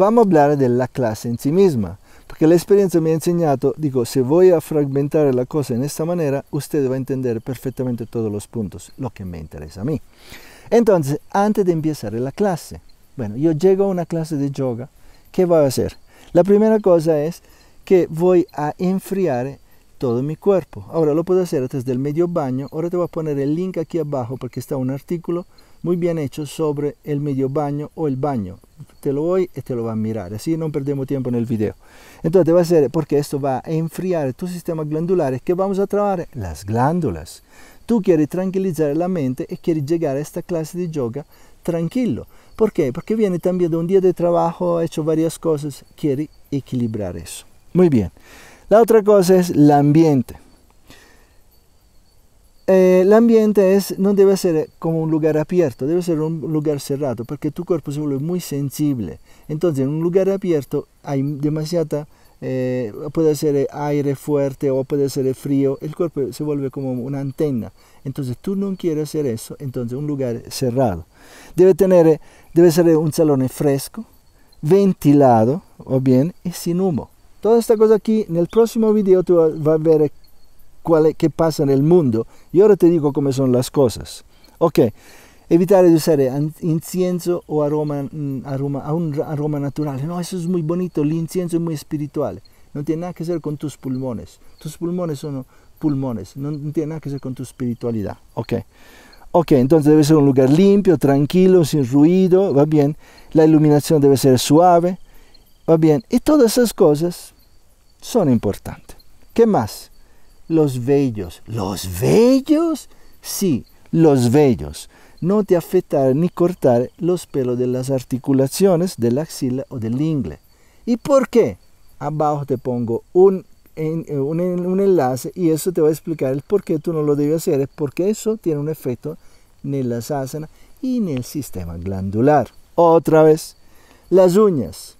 Vamos a hablar de la clase en sí misma, porque la experiencia me ha enseñado, digo, si voy a fragmentar la cosa en esta manera, usted va a entender perfectamente todos los puntos, lo que me interesa a mí. Entonces, antes de empezar la clase, bueno, yo llego a una clase de yoga, ¿qué voy a hacer? La primera cosa es que voy a enfriar todo mi cuerpo. Ahora lo puedo hacer desde el medio baño. Ahora te voy a poner el link aquí abajo porque está un artículo muy bien hecho sobre el medio baño o el baño te lo voy, te lo va a mirar, así no perdemos tiempo en el video. Entonces va a ser porque esto va a enfriar tu sistema glandular, que vamos a trabajar? Las glándulas. Tú quieres tranquilizar la mente y quieres llegar a esta clase de yoga tranquilo. porque Porque viene también de un día de trabajo, ha hecho varias cosas, quiere equilibrar eso. Muy bien. La otra cosa es el ambiente. Eh, el ambiente es, no debe ser eh, como un lugar abierto, debe ser un lugar cerrado, porque tu cuerpo se vuelve muy sensible. Entonces, en un lugar abierto hay demasiada, eh, puede ser aire fuerte o puede ser frío, el cuerpo se vuelve como una antena. Entonces, tú no quieres hacer eso, entonces un lugar cerrado. Debe, tener, debe ser un salón fresco, ventilado o bien y sin humo. Toda esta cosa aquí, en el próximo video tú vas a ver qué pasa en el mundo. Y ahora te digo cómo son las cosas. Ok, evitar de usar incienso o aroma, mm, aroma, natural. No, eso es muy bonito, el incienso es muy espiritual. No tiene nada que ver con tus pulmones. Tus pulmones son pulmones, no, tiene nada que ver con tu espiritualidad. Ok. Ok, entonces debe ser un lugar limpio, tranquilo, sin ruido, va bien. La iluminación debe ser suave, va bien. Y todas esas cosas son importantes. ¿Qué más? los vellos. ¿Los vellos? Sí, los vellos. No te afectarán ni cortar los pelos de las articulaciones de la axila o del ingle. ¿Y por qué? Abajo te pongo un, eh, enlace y eso te va a explicar el por qué tú no lo debes hacer, porque eso tiene un efecto en la sásana y en el sistema glandular. Otra vez, las uñas.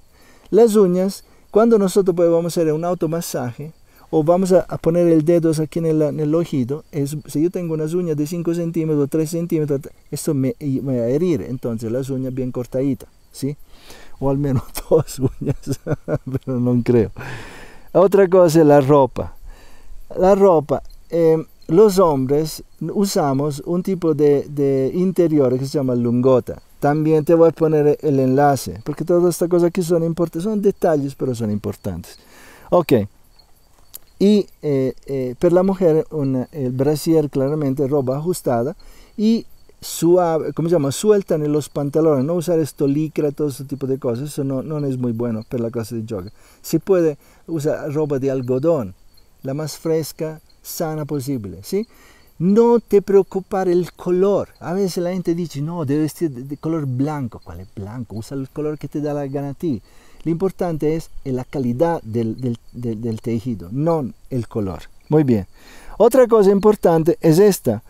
Las uñas, cuando nosotros podemos pues, hacer un automasaje, o vamos a, poner el dedo aquí en el, ojito, es, si yo tengo unas uñas de 5 centímetros, 3 centímetros, esto me, va a herir, entonces las uñas bien cortaditas, ¿sí? O al menos dos uñas, pero no creo. Otra cosa es la ropa. La ropa, eh, los hombres usamos un tipo de, de interior que se llama lungota. También te voy a poner el enlace, porque todas estas cosas que son importantes, son detalles, pero son importantes. Ok. Y eh, eh, para la mujer, el brasier claramente ropa ajustada y suave, ¿cómo se llama? Suelta en los pantalones, no usar esto licra todo ese tipo de cosas, eso no, no es muy bueno para la clase de yoga. Se puede usar ropa de algodón, la más fresca, sana posible, ¿sí? No te preocupar el color. A veces la gente dice, no, debe vestir de color blanco. ¿Cuál es blanco? Usa el color que te da la ganatí lo importante es eh, la calidad del, tejido, no el color. Muy bien. Otra cosa importante es esta,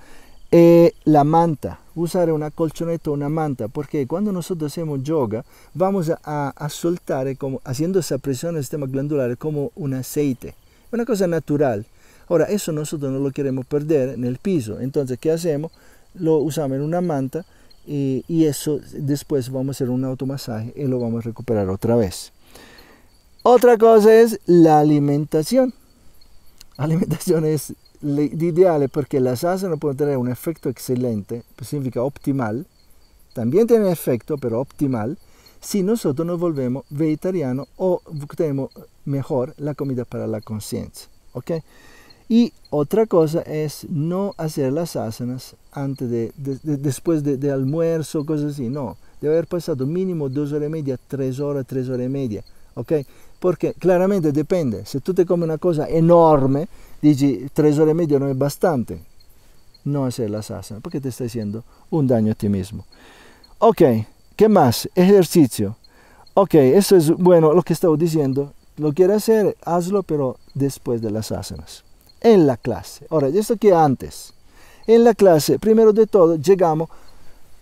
eh, la manta. Usar una colchoneta o una manta, porque cuando nosotros hacemos yoga, vamos a, soltar, eh, como, haciendo esa presión en el sistema glandular como un aceite. Una cosa natural. Ahora, eso nosotros no lo queremos perder en el piso. Entonces, ¿qué hacemos? Lo usamos en una manta eh, y, eso después vamos a hacer un automasaje y lo vamos a recuperar otra vez. Otra cosa es la alimentación. Alimentación es ideal porque la salsa no puede tener un efecto excelente, pues significa optimal. También tiene efecto, pero optimal, si nosotros nos volvemos vegetarianos o tenemos mejor la comida para la conciencia. ¿okay? Y otra cosa es no hacer las asanas antes de, después de, almuerzo, cosas así. No, debe haber pasado mínimo dos horas y media, tres horas, tres horas y media. ¿Ok? Porque claramente depende. Si tú te comes una cosa enorme, dici tres horas y media no es bastante. No hacer las asanas, porque te está haciendo un daño a ti mismo. Ok, ¿qué más? Ejercicio. Ok, eso es bueno, lo que estaba diciendo. Lo quieres hacer, hazlo, pero después de las asanas en la clase. Ahora, esto que antes. En la clase, primero de todo, llegamos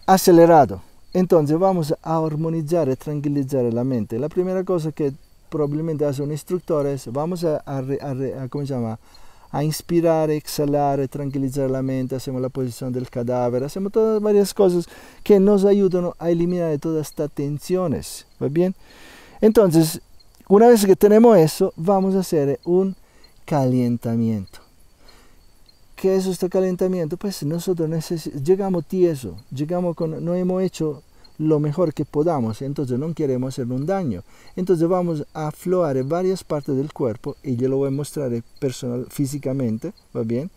acelerado. Entonces vamos a armonizar, y tranquilizar la mente. La primera cosa que probablemente hace un instructor es, vamos a, ¿cómo se llama? a inspirar, exhalar, tranquilizar la mente, hacemos la posición del cadáver, hacemos todas varias cosas que nos ayudan a eliminar todas estas tensiones. ¿Va bien? Entonces, una vez que tenemos eso, vamos a hacer un calentamiento. ¿Qué es este calentamiento? Pues nosotros llegamos tieso, llegamos con, no hemos hecho lo mejor que podamos, entonces no queremos hacer un daño. Entonces vamos a afloar varias partes del cuerpo y yo lo voy a mostrar eh, personal, físicamente, ¿va bien?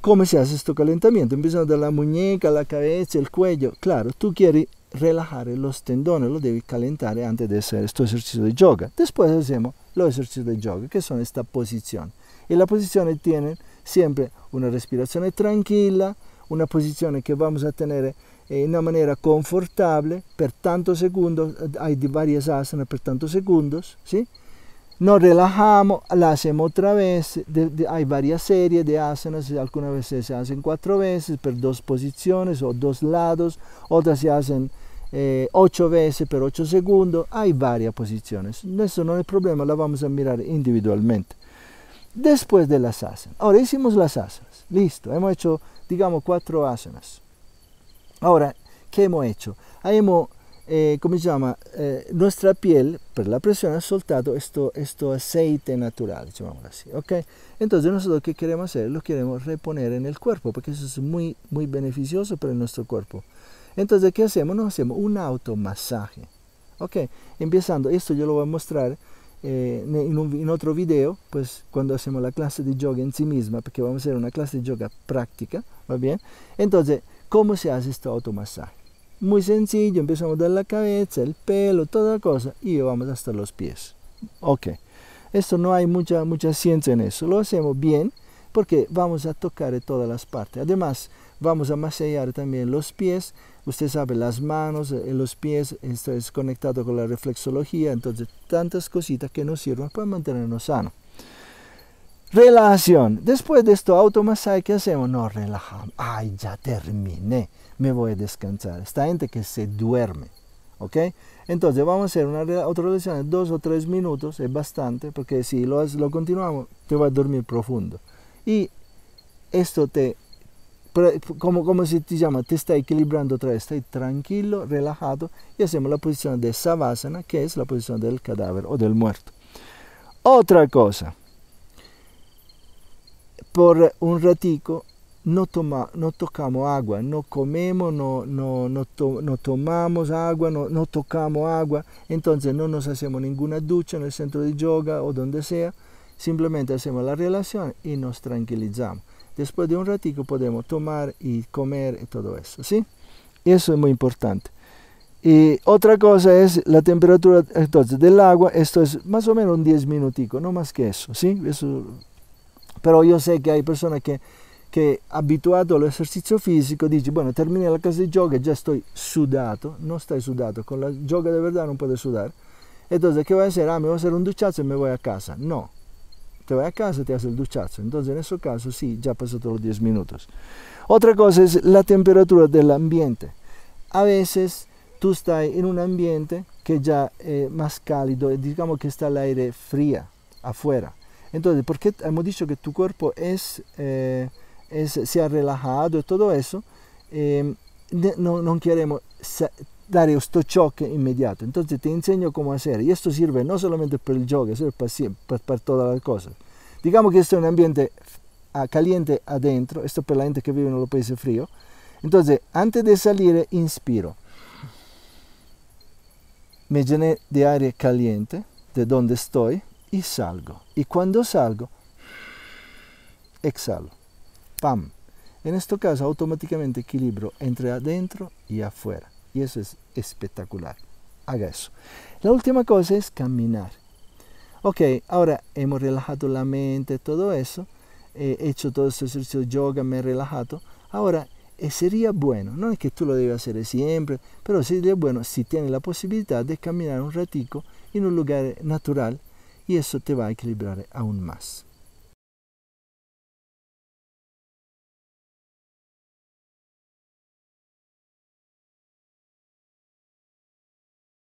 ¿Cómo se hace este calentamiento? Empezando de la muñeca, la cabeza, el cuello. Claro, tú quieres relajar los tendones, lo debes calentar antes de hacer este ejercicio de yoga. Después hacemos los ejercicios de yoga, que son esta posición. Y la posición tiene siempre una respiración tranquila una posición que vamos a tener en eh, una manera confortable por tantos segundos eh, hay varias asanas por tanto segundos ¿sí? Nos relajamos, la hacemos otra vez, hay varias series de asanas, algunas veces se hacen cuatro veces, por dos posiciones o dos lados, otras se hacen eh, 8 veces por 8 segundos hay varias posiciones eso no es problema, la vamos a mirar individualmente. Después de las asanas. Ahora hicimos las asanas. Listo, hemos hecho, digamos, cuatro asanas. Ahora, ¿qué hemos hecho? Hemos, como eh, ¿cómo se llama? Eh, nuestra piel, por la presión, ha soltado esto, esto aceite natural, llamémoslo así, ¿ok? Entonces nosotros, ¿qué queremos hacer? Lo queremos reponer en el cuerpo, porque eso es muy, muy beneficioso para nuestro cuerpo. Entonces, ¿qué hacemos? Nos hacemos un automasaje. Ok, empezando, esto yo lo voy a mostrar eh, en, otro video, pues cuando hacemos la clase de yoga en sí misma, porque vamos a hacer una clase de yoga práctica, ¿va bien? Entonces, ¿cómo se hace este automasaje? Muy sencillo, empezamos de la cabeza, el pelo, toda cosa, y vamos hasta los pies. Ok, esto no hay mucha, mucha ciencia en eso, lo hacemos bien porque vamos a tocar todas las partes. Además, Vamos a masajear también los pies. Usted sabe, las manos, eh, los pies, esto es conectado con la reflexología. Entonces, tantas cositas que nos sirven para mantenernos sanos. Relajación. Después de esto automasaje, ¿qué hacemos? No, relajamos. Ay, ya terminé. Me voy a descansar. Esta gente que se duerme. ¿Ok? Entonces vamos a hacer una otra relajación de dos o tres minutos. Es bastante porque si lo, lo continuamos, te vas a dormir profundo. Y esto te eh, como como se te llama? Te está equilibrando otra tranquilo, relajado y hacemos la posición de Savasana, que es la posición del cadáver o del muerto. Otra cosa, por un ratico no, toma, no tocamos agua, no comemos, no, no, tomamos agua, no, no, tocamos agua, entonces no nos hacemos ninguna ducha en el centro de yoga o donde sea, simplemente hacemos la relación y nos tranquilizamos después de un ratico podemos tomar y comer y todo eso, ¿sí? Eso es muy importante. Y otra cosa es la temperatura entonces, del agua, esto es más o menos un 10 minutico, no más que eso, ¿sí? pero yo sé que hay personas que, que al ejercicio físico dices bueno, terminé la clase de yoga, ya estoy sudado, no estoy sudado con la yoga de verdad no puedes sudar. Entonces, ¿qué voy a hacer? Ah, me voy a hacer un duchazo y me voy a casa. No, te vas a casa, te haces el duchazo. Entonces, en ese caso, sí, ya pasó todos los 10 minutos. Otra cosa es la temperatura del ambiente. A veces tú estás en un ambiente que ya es eh, más cálido, eh, digamos que está el aire fría afuera. Entonces, porque hemos dicho que tu cuerpo eh, es, se ha relajado y todo eso, no, no, queremos dar esto choque inmediato. Entonces te enseño cómo hacer. Y esto sirve no solamente para el yoga, sirve para, para todas las cosas. Digamos que esto es un ambiente caliente adentro, esto para la gente que vive en los países fríos. Entonces, antes de salir, inspiro. Me llené de aire caliente de donde estoy y salgo. Y cuando salgo, exhalo. Pam. En este caso, automáticamente equilibro entre adentro y afuera. Y eso es espectacular. Haga eso. La última cosa es caminar. Ok, ahora hemos relajado la mente, todo eso. He hecho todo este ejercicio de yoga, me he relajado. Ahora eh, sería bueno, no es que tú lo debas hacer siempre, pero sería bueno si tienes la posibilidad de caminar un ratico en un lugar natural y eso te va a equilibrar aún más.